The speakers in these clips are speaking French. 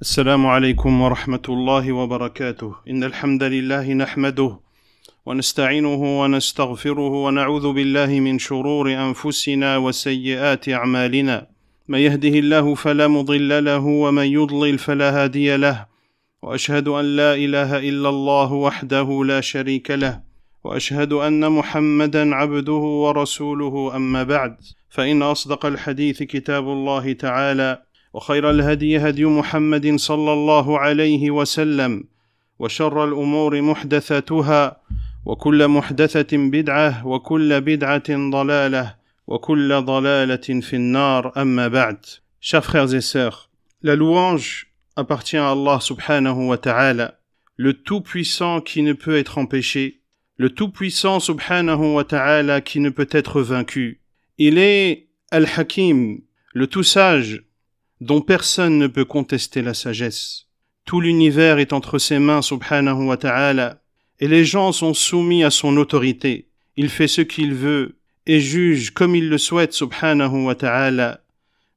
السلام عليكم ورحمة الله وبركاته إن الحمد لله نحمده ونستعينه ونستغفره ونعوذ بالله من شرور أنفسنا وسيئات أعمالنا من يهده الله فلا مضل له ومن يضلل فلا هادي له وأشهد أن لا إله إلا الله وحده لا شريك له واشهد ان محمدا عبده ورسوله اما بعد فان اصدق الحديث كتاب الله تعالى وخير الهدي هدي محمد صلى الله عليه وسلم وشر الامور محدثاتها وكل محدثه بدعه وكل بدعه ضلاله وكل ضلاله في النار اما بعد شاف خير زي sœurs, la louange appartient à Allah subhanahu wa ta'ala, le Tout-Puissant qui ne peut être empêché, le Tout-Puissant subhanahu wa ta'ala qui ne peut être vaincu. Il est Al-Hakim, le Tout-Sage, dont personne ne peut contester la sagesse. Tout l'univers est entre ses mains, subhanahu wa ta'ala, et les gens sont soumis à son autorité. Il fait ce qu'il veut et juge comme il le souhaite, subhanahu wa ta'ala.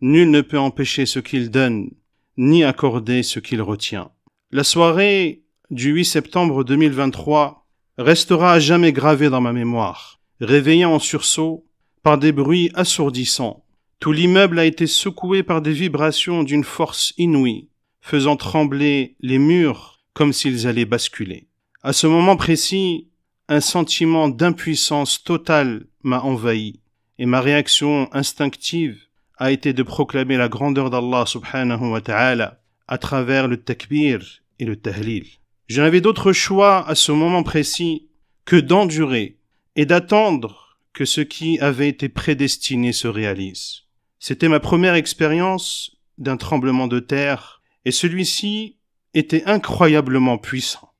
Nul ne peut empêcher ce qu'il donne, ni accorder ce qu'il retient. La soirée du 8 septembre 2023 restera à jamais gravée dans ma mémoire, réveillée en sursaut par des bruits assourdissants tout l'immeuble a été secoué par des vibrations d'une force inouïe, faisant trembler les murs comme s'ils allaient basculer. À ce moment précis, un sentiment d'impuissance totale m'a envahi, et ma réaction instinctive a été de proclamer la grandeur d'Allah subhanahu wa ta'ala à travers le takbir et le tahlil. Je n'avais d'autre choix à ce moment précis que d'endurer et d'attendre que ce qui avait été prédestiné se réalise. C'était ma première expérience d'un tremblement de terre, et celui-ci était incroyablement puissant.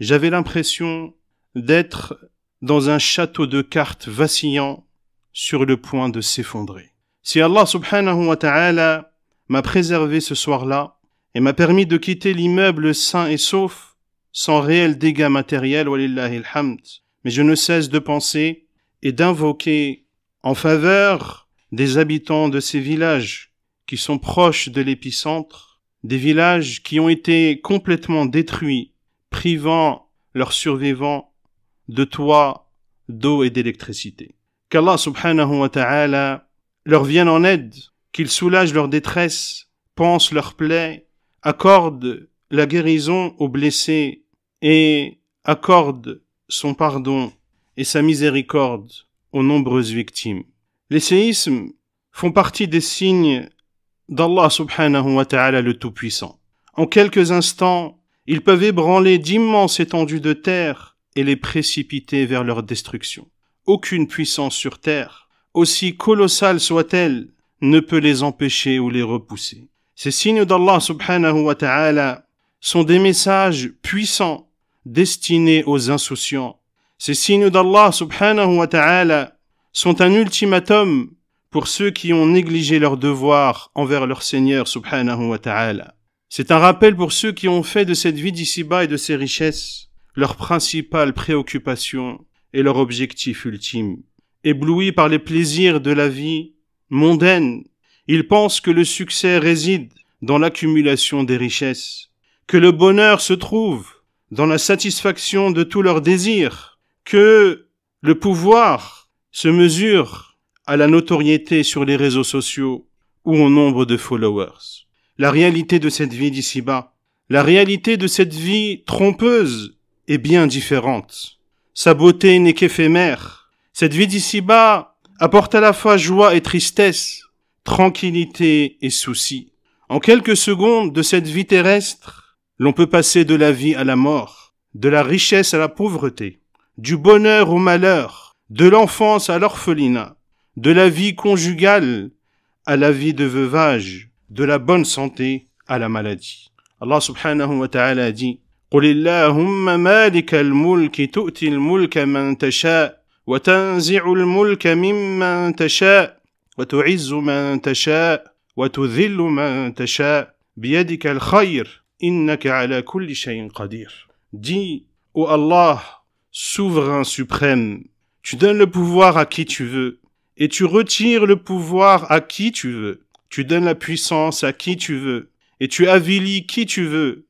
J'avais l'impression d'être dans un château de cartes vacillant sur le point de s'effondrer. Si Allah subhanahu wa ta'ala m'a préservé ce soir-là et m'a permis de quitter l'immeuble sain et sauf, sans réel dégât matériel, mais je ne cesse de penser et d'invoquer en faveur des habitants de ces villages qui sont proches de l'épicentre, des villages qui ont été complètement détruits, privant leurs survivants de toit, d'eau et d'électricité. Qu'Allah subhanahu wa ta'ala leur vienne en aide, qu'il soulage leur détresse, pense leur plaies, accorde la guérison aux blessés et accorde son pardon et sa miséricorde aux nombreuses victimes. Les séismes font partie des signes d'Allah subhanahu wa ta'ala le Tout-Puissant. En quelques instants, ils peuvent ébranler d'immenses étendues de terre et les précipiter vers leur destruction. Aucune puissance sur terre, aussi colossale soit-elle, ne peut les empêcher ou les repousser. Ces signes d'Allah subhanahu wa ta'ala sont des messages puissants destinés aux insouciants. Ces signes d'Allah subhanahu wa ta'ala sont un ultimatum pour ceux qui ont négligé leurs devoirs envers leur Seigneur subhanahu wa ta'ala. C'est un rappel pour ceux qui ont fait de cette vie d'ici-bas et de ses richesses leur principale préoccupation et leur objectif ultime. Éblouis par les plaisirs de la vie mondaine, ils pensent que le succès réside dans l'accumulation des richesses, que le bonheur se trouve dans la satisfaction de tous leurs désirs, que le pouvoir se mesure à la notoriété sur les réseaux sociaux ou au nombre de followers. La réalité de cette vie d'ici-bas, la réalité de cette vie trompeuse est bien différente. Sa beauté n'est qu'éphémère. Cette vie d'ici-bas apporte à la fois joie et tristesse, tranquillité et souci. En quelques secondes de cette vie terrestre, l'on peut passer de la vie à la mort, de la richesse à la pauvreté, du bonheur au malheur, de l'enfance à l'orphelinat, de la vie conjugale à la vie de veuvage, de la bonne santé à la maladie. Allah subhanahu wa ta'ala dit قُلِ اللَّهُمَّ مَالِكَ الْمُلْكِ تؤتي الملك مَنْ تشاء وتنزع الملك ممن تشاء وتعز من تشاء وتذل من تشاء بيدك الخير إنك على كل شيء قدير. Dis, ô Allah, souverain suprême, tu donnes le pouvoir à qui tu veux, et tu retires le pouvoir à qui tu veux. Tu donnes la puissance à qui tu veux, et tu avilis qui tu veux.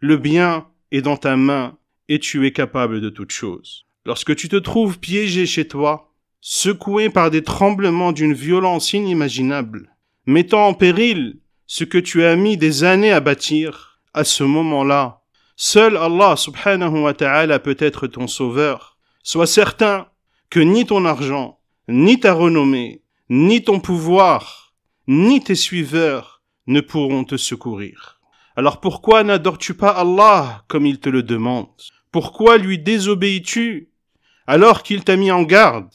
Le bien est dans ta main, et tu es capable de toute chose. Lorsque tu te trouves piégé chez toi, secoué par des tremblements d'une violence inimaginable, mettant en péril ce que tu as mis des années à bâtir, à ce moment-là, seul Allah subhanahu wa ta'ala peut être ton sauveur. Sois certain que ni ton argent, ni ta renommée, ni ton pouvoir, ni tes suiveurs ne pourront te secourir. Alors pourquoi n'adores-tu pas Allah comme il te le demande Pourquoi lui désobéis-tu alors qu'il t'a mis en garde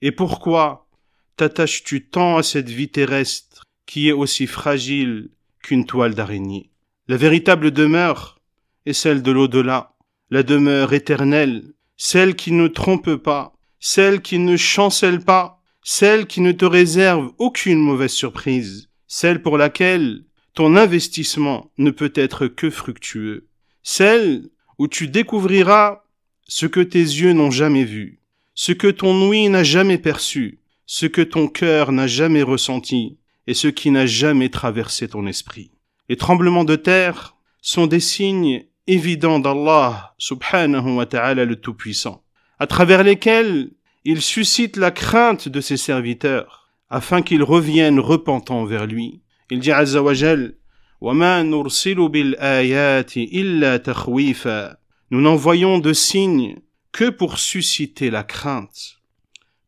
Et pourquoi t'attaches-tu tant à cette vie terrestre qui est aussi fragile qu'une toile d'araignée La véritable demeure est celle de l'au-delà, la demeure éternelle, celle qui ne trompe pas, celle qui ne chancelle pas, celle qui ne te réserve aucune mauvaise surprise, celle pour laquelle ton investissement ne peut être que fructueux, celle où tu découvriras ce que tes yeux n'ont jamais vu, ce que ton ouïe n'a jamais perçu, ce que ton cœur n'a jamais ressenti, et ce qui n'a jamais traversé ton esprit. Les tremblements de terre sont des signes évidents d'Allah subhanahu wa ta'ala le Tout-Puissant à travers lesquels il suscite la crainte de ses serviteurs, afin qu'ils reviennent repentants vers lui. Il dit à Zawajel, Nous voyons de signes que pour susciter la crainte.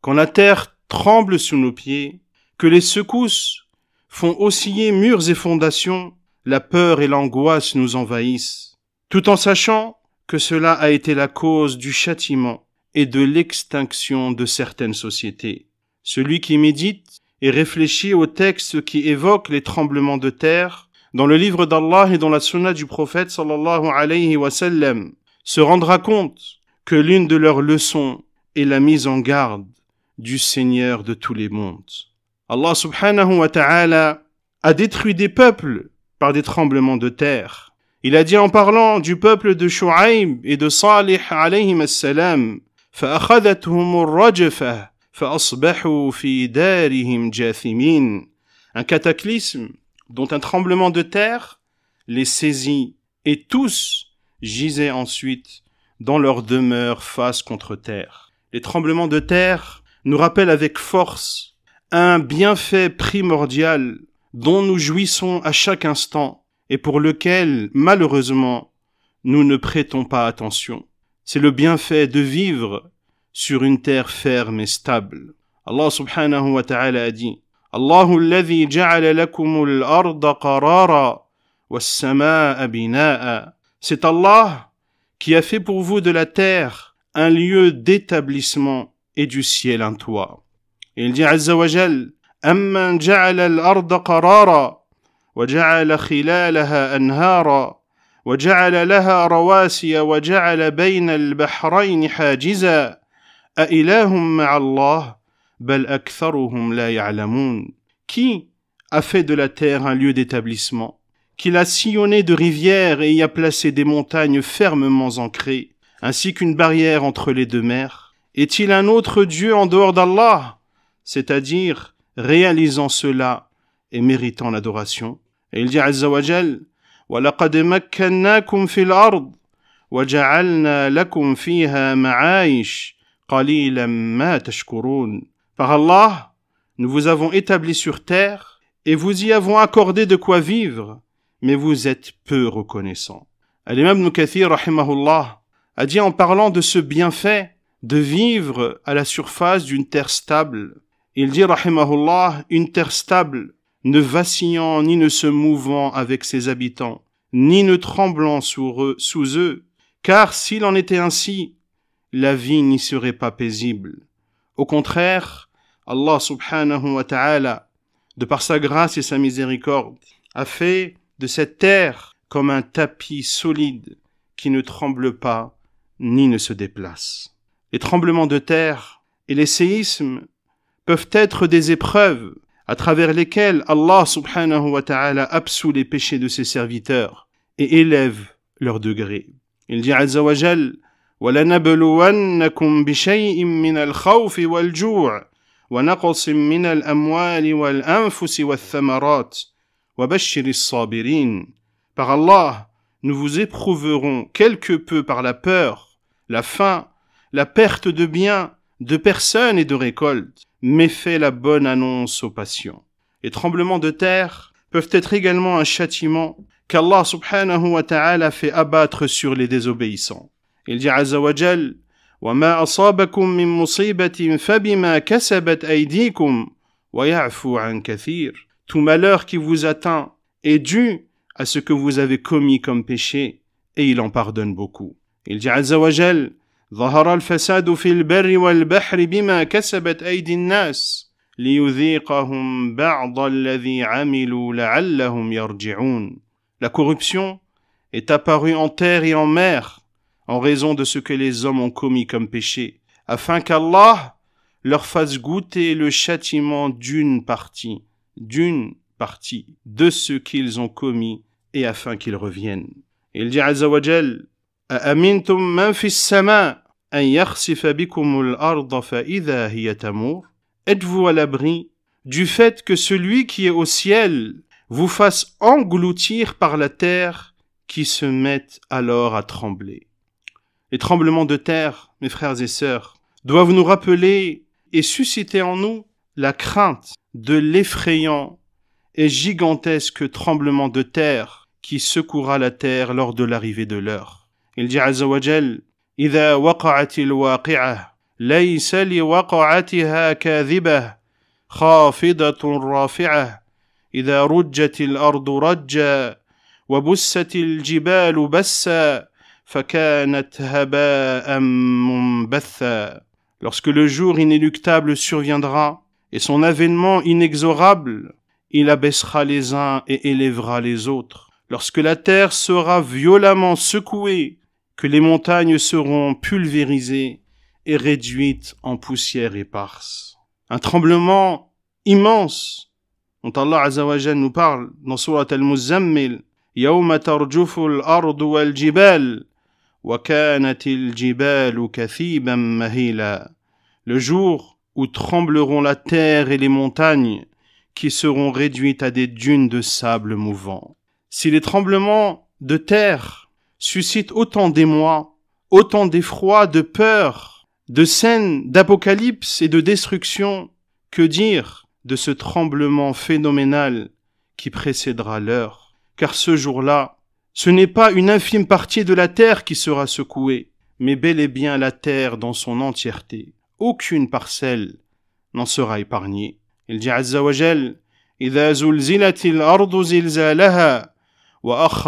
Quand la terre tremble sous nos pieds, que les secousses font osciller murs et fondations, la peur et l'angoisse nous envahissent, tout en sachant que cela a été la cause du châtiment et de l'extinction de certaines sociétés. Celui qui médite et réfléchit aux textes qui évoquent les tremblements de terre, dans le livre d'Allah et dans la sunna du prophète sallallahu alayhi wa sallam, se rendra compte que l'une de leurs leçons est la mise en garde du Seigneur de tous les mondes. Allah subhanahu wa ta'ala a détruit des peuples par des tremblements de terre. Il a dit en parlant du peuple de Shu'aib et de Salih alayhim salam un cataclysme dont un tremblement de terre les saisit et tous gisaient ensuite dans leur demeure face contre terre. Les tremblements de terre nous rappellent avec force un bienfait primordial dont nous jouissons à chaque instant et pour lequel, malheureusement, nous ne prêtons pas attention. C'est le bienfait de vivre sur une terre ferme et stable. Allah subhanahu wa ta'ala a dit C'est Allah qui a fait pour vous de la terre un lieu d'établissement et du ciel un toit. Il dit Azza wa Jal al جعل الأرض wa وجعل khilalaha anhara لها رواسي بين البحرين مع الله بل Qui a fait de la terre un lieu d'établissement Qu'il a sillonné de rivières et y a placé des montagnes fermement ancrées, ainsi qu'une barrière entre les deux mers Est-il un autre Dieu en dehors d'Allah C'est-à-dire réalisant cela et méritant l'adoration. Et il dit par Allah, nous vous avons établi sur terre et vous y avons accordé de quoi vivre, mais vous êtes peu reconnaissants. Al-Imam Nukathir, a dit en parlant de ce bienfait de vivre à la surface d'une terre stable. Il dit, rahimahullah, une terre stable, ne vacillant ni ne se mouvant avec ses habitants, ni ne tremblant sous eux, car s'il en était ainsi, la vie n'y serait pas paisible. Au contraire, Allah subhanahu wa ta'ala, de par sa grâce et sa miséricorde, a fait de cette terre comme un tapis solide qui ne tremble pas ni ne se déplace. Les tremblements de terre et les séismes peuvent être des épreuves à travers lesquels Allah subhanahu wa ta'ala absout les péchés de ses serviteurs et élève leur degré. Il dit Azza wa Jal, وَلَنَبْلُوَنَّكُمْ بِشَيْءٍ مِّنَ الْخَوْفِ وَالْجُوعِ وَنَقْصٍ من الْأَمْوَالِ والأنفس والثمرات وبشر الصَّابِرِينَ Par Allah, nous vous éprouverons quelque peu par la peur, la faim, la perte de biens, de personnes et de récoltes mais fait la bonne annonce aux patients. Les tremblements de terre peuvent être également un châtiment qu'Allah subhanahu wa ta'ala fait abattre sur les désobéissants. Il dit Azza wa Jal, وَمَا أَصَابَكُم مِّن مُصِيبَةٍ فَبِمَا كَسَبَتْ أَيْدِيكُمْ وَيَعْفُو عَن كَثِيرٍ Tout malheur qui vous atteint est dû à ce que vous avez commis comme péché, et il en pardonne beaucoup. Il dit Azza wa Jal, la corruption est apparue en terre et en mer en raison de ce que les hommes ont commis comme péché, afin qu'Allah leur fasse goûter le châtiment d'une partie, d'une partie de ce qu'ils ont commis et afin qu'ils reviennent. Il dit à zawajel Jal, Êtes-vous à l'abri du fait que celui qui est au ciel vous fasse engloutir par la terre qui se met alors à trembler Les tremblements de terre, mes frères et sœurs, doivent nous rappeler et susciter en nous la crainte de l'effrayant et gigantesque tremblement de terre qui secouera la terre lors de l'arrivée de l'heure. Il dit Azawajal, اذا وقعت الواقعه ليس لوقعتها كاذبه خافضه رافعه اذا رجت الارض رجا وبست الجبال بسا فكانت هباء منبثا lorsque le jour inéluctable surviendra et son avènement inexorable il abaissera les uns et élèvera les autres lorsque la terre sera violemment secouée que les montagnes seront pulvérisées et réduites en poussière éparse. Un tremblement immense dont Allah nous parle dans Surat al-Muzammil Le jour où trembleront la terre et les montagnes qui seront réduites à des dunes de sable mouvant. Si les tremblements de terre suscite autant d'émoi, autant d'effroi, de peur, de scènes d'apocalypse et de destruction, que dire de ce tremblement phénoménal qui précédera l'heure Car ce jour-là, ce n'est pas une infime partie de la terre qui sera secouée, mais bel et bien la terre dans son entièreté. Aucune parcelle n'en sera épargnée. Il dit الْأَرْضُ lorsque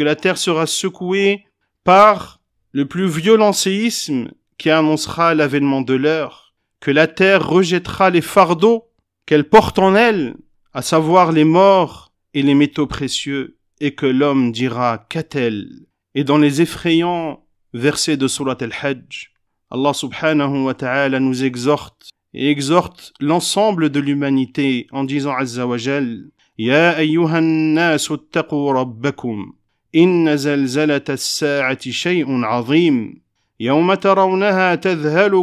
la terre sera secouée par le plus violent séisme qui annoncera l'avènement de l'heure que la terre rejettera les fardeaux qu'elle porte en elle à savoir les morts et les métaux précieux et que l'homme dira qu'a-t-elle et dans les effrayants versets de Surat al-Hajj Allah subhanahu wa ta'ala nous exhorte Exhort exhorte l'ensemble de l'humanité en disant Azzawajal Ya ayyuhan nasu attaqu rabbakum inna zalzalata as-sa'ati shay'un 'azim yawma tarawnaha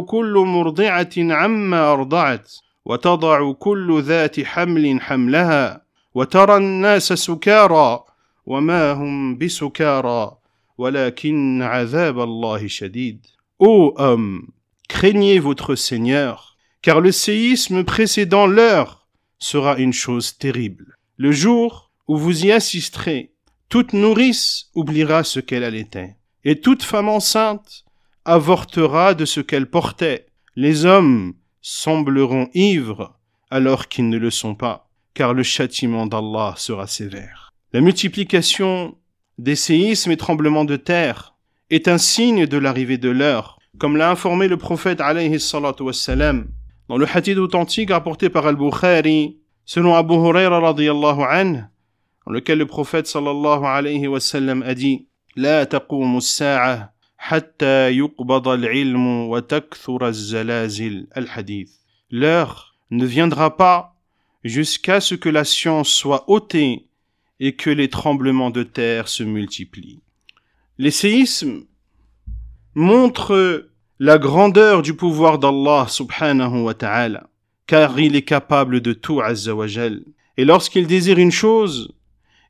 kullu murdi'atin 'amma ardat wa tad'u kullu dhati hamlin hamlaha wa tara an-nasa sukara wama hum bisukara, walakin azab allah shadid. O homme, craignez votre Seigneur car le séisme précédant l'heure sera une chose terrible. Le jour où vous y assisterez, toute nourrice oubliera ce qu'elle allaitait, et toute femme enceinte avortera de ce qu'elle portait. Les hommes sembleront ivres alors qu'ils ne le sont pas, car le châtiment d'Allah sera sévère. La multiplication des séismes et tremblements de terre est un signe de l'arrivée de l'heure, comme l'a informé le prophète alayhi salatu wassalam, dans le hadith authentique rapporté par Al-Bukhari, selon Abu Huraira radiyallahu anhu, dans lequel le prophète sallallahu alayhi wa sallam a dit sa'ah hatta al-hadith » L'heure ne viendra pas jusqu'à ce que la science soit ôtée et que les tremblements de terre se multiplient. Les séismes montrent la grandeur du pouvoir d'Allah subhanahu wa ta'ala, car il est capable de tout azzawajal. Et lorsqu'il désire une chose,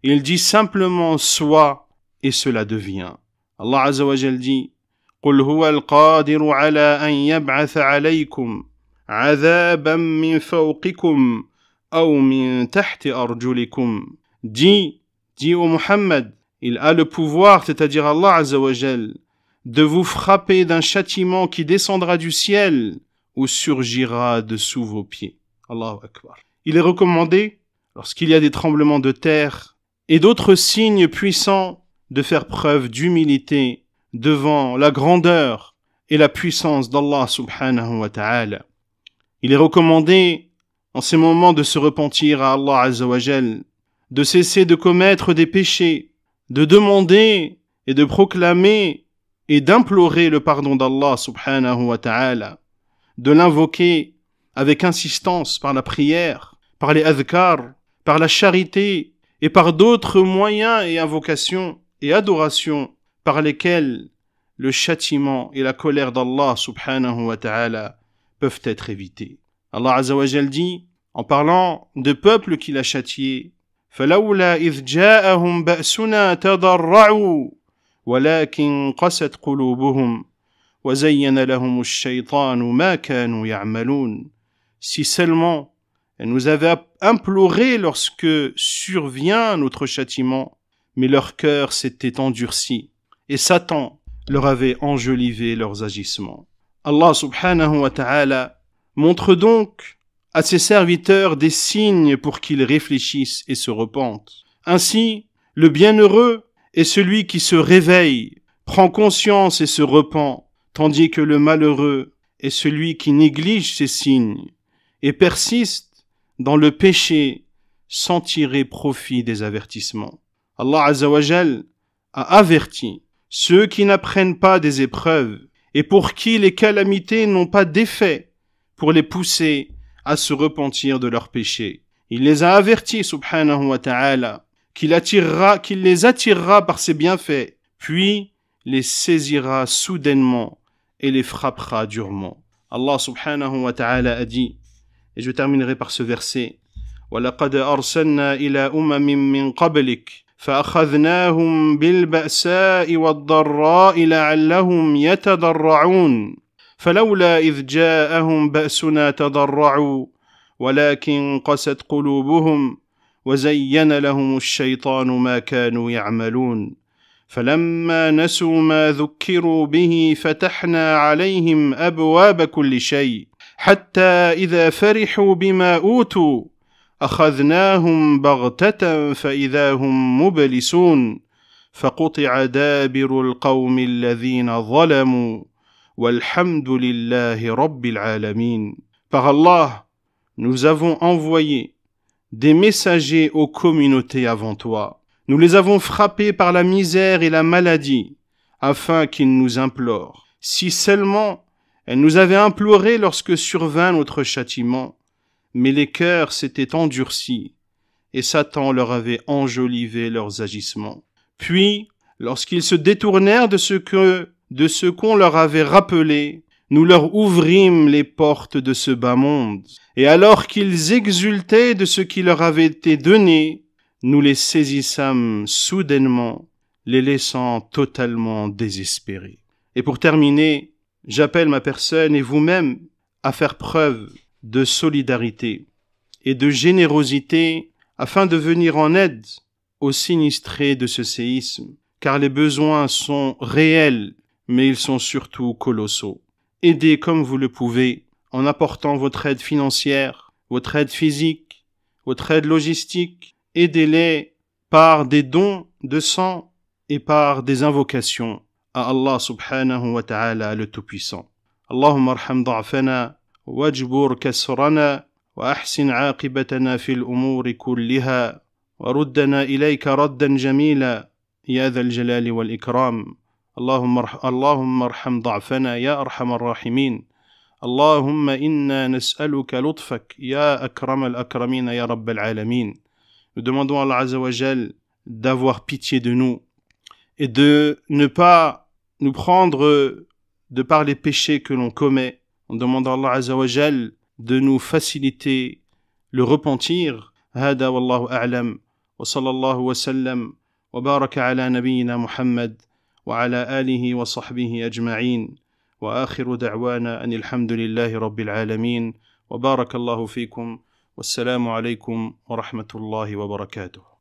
il dit simplement soit et cela devient. Allah azzawajal dit قل هو القادر على أن يبعث عليكم عذابا من فوقكم أو من تحت أرجلكم. Dis, dis au Muhammad, il a le pouvoir, c'est-à-dire Allah azzawajal, de vous frapper d'un châtiment qui descendra du ciel ou surgira de sous vos pieds. Allahu Akbar. Il est recommandé, lorsqu'il y a des tremblements de terre et d'autres signes puissants, de faire preuve d'humilité devant la grandeur et la puissance d'Allah subhanahu wa ta'ala. Il est recommandé en ces moments de se repentir à Allah azawajal, de cesser de commettre des péchés, de demander et de proclamer et d'implorer le pardon d'Allah subhanahu wa ta'ala, de l'invoquer avec insistance par la prière, par les adhkar, par la charité et par d'autres moyens et invocations et adorations par lesquels le châtiment et la colère d'Allah subhanahu wa ta'ala peuvent être évités. Allah azawajal dit, en parlant de peuples qu'il a châtié فَلَوْلَا إِذْ بَأْسُنَا تَضَرَّعُوا ولكن قست si seulement elle nous avait imploré lorsque survient notre châtiment mais leur cœur s'était endurci et Satan leur avait enjolivé leurs agissements Allah subhanahu wa ta'ala montre donc à ses serviteurs des signes pour qu'ils réfléchissent et se repentent ainsi le bienheureux et celui qui se réveille prend conscience et se repent, tandis que le malheureux est celui qui néglige ses signes et persiste dans le péché sans tirer profit des avertissements. Allah a averti ceux qui n'apprennent pas des épreuves et pour qui les calamités n'ont pas d'effet pour les pousser à se repentir de leurs péchés. Il les a avertis, subhanahu wa ta'ala, qu'il attirera, qu'il les attirera par ses bienfaits, puis les saisira soudainement et les frappera durement. Allah subhanahu wa ta'ala a dit, et je terminerai par ce verset, وَلَقَدْ أَرْسَلْنَا إِلَى أُمَمٍ مِّن قَبْلِكَ فأخذناهم بالبأساء والضراء لعلهم يتضرعون فلولا إذ جاءهم بأسنا تضرعوا ولكن قست قلوبهم وزين لهم الشيطان ما كانوا يعملون فلما نسوا ما ذكروا به فتحنا عليهم ابواب كل شيء حتى اذا فرحوا بما اوتوا اخذناهم بغته فاذا هم مبلسون فقطع دابر القوم الذين ظلموا والحمد لله رب العالمين Par Allah, nous avons envoyé des messagers aux communautés avant toi. Nous les avons frappés par la misère et la maladie, afin qu'ils nous implorent. Si seulement elles nous avaient imploré lorsque survint notre châtiment, mais les cœurs s'étaient endurcis, et Satan leur avait enjolivé leurs agissements. Puis, lorsqu'ils se détournèrent de ce que, de ce qu'on leur avait rappelé, nous leur ouvrîmes les portes de ce bas monde, et alors qu'ils exultaient de ce qui leur avait été donné, nous les saisissâmes soudainement, les laissant totalement désespérés. Et pour terminer, j'appelle ma personne et vous-même à faire preuve de solidarité et de générosité afin de venir en aide aux sinistrés de ce séisme, car les besoins sont réels, mais ils sont surtout colossaux. Aidez comme vous le pouvez en apportant votre aide financière, votre aide physique, votre aide logistique. Aidez-les par des dons de sang et par des invocations à Allah subhanahu wa ta'ala le Tout-Puissant. اللهم ارحم wa واجبر كسرنا fil عاقبتنا في الامور كلها وردنا اليك ردا جميلا يا ذا wal ikram. اللهم اللهم ارحم ضعفنا يا ارحم الراحمين اللهم انا نسالك لطفك يا اكرم الاكرمين يا رب العالمين nous demandons à Allah Azza wa Jal d'avoir pitié de nous et de ne pas nous prendre de par les péchés que l'on commet on demande à Allah Azza wa Jal de nous faciliter le repentir Hada a'lam wa sallallahu wa sallam wa baraka ala nabiyyina Muhammad. وعلى اله وصحبه اجمعين واخر دعوانا ان الحمد لله رب العالمين وبارك الله فيكم والسلام عليكم ورحمه الله وبركاته